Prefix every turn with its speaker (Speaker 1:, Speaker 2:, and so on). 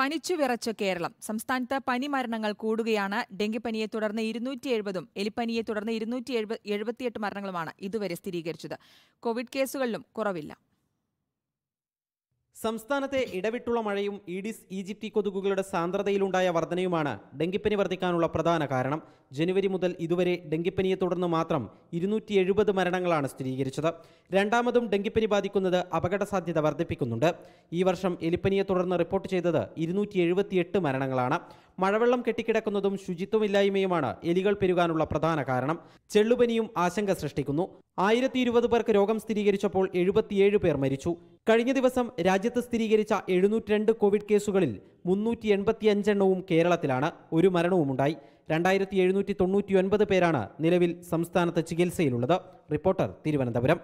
Speaker 1: പനിച്ചു വിറച്ച കേരളം സംസ്ഥാനത്ത് പനി മരണങ്ങൾ കൂടുകയാണ് ഡെങ്കിപ്പനിയെ തുടർന്ന് ഇരുന്നൂറ്റി എഴുപതും എലിപ്പനിയെ തുടർന്ന് ഇരുന്നൂറ്റി എഴുപത്തിയെട്ട് മരണങ്ങളുമാണ് ഇതുവരെ സ്ഥിരീകരിച്ചത് കോവിഡ് കേസുകളിലും കുറവില്ല സംസ്ഥാനത്തെ ഇടവിട്ടുള്ള മഴയും ഈഡിസ്
Speaker 2: ഈജിപ്തി കൊതുകുകളുടെ സാന്ദ്രതയിലുണ്ടായ വർധനയുമാണ് ഡെങ്കിപ്പനി വർദ്ധിക്കാനുള്ള പ്രധാന കാരണം ജനുവരി മുതൽ ഇതുവരെ ഡെങ്കിപ്പനിയെ തുടർന്ന് മാത്രം ഇരുന്നൂറ്റി എഴുപത് മരണങ്ങളാണ് സ്ഥിരീകരിച്ചത് രണ്ടാമതും ഡെങ്കിപ്പനി ബാധിക്കുന്നത് അപകട സാധ്യത വർദ്ധിപ്പിക്കുന്നുണ്ട് ഈ വർഷം എലിപ്പനിയെ തുടർന്ന് റിപ്പോർട്ട് ചെയ്തത് ഇരുന്നൂറ്റി മരണങ്ങളാണ് മഴവെള്ളം കെട്ടിക്കിടക്കുന്നതും ശുചിത്വമില്ലായ്മയുമാണ് എലികൾ പെരുകാനുള്ള പ്രധാന കാരണം ചെള്ളുപനിയും ആശങ്ക സൃഷ്ടിക്കുന്നു ആയിരത്തി പേർക്ക് രോഗം സ്ഥിരീകരിച്ചപ്പോൾ എഴുപത്തിയേഴ് പേർ മരിച്ചു കഴിഞ്ഞ ദിവസം രാജ്യത്ത് സ്ഥിരീകരിച്ച എഴുന്നൂറ്റി രണ്ട് കോവിഡ് കേസുകളിൽ മുന്നൂറ്റി എൺപത്തി അഞ്ചെണ്ണവും കേരളത്തിലാണ് ഒരു മരണവുമുണ്ടായി രണ്ടായിരത്തി എഴുന്നൂറ്റി തൊണ്ണൂറ്റി ഒൻപത് പേരാണ് നിലവിൽ സംസ്ഥാനത്ത് ചികിത്സയിലുള്ളത് റിപ്പോർട്ടർ തിരുവനന്തപുരം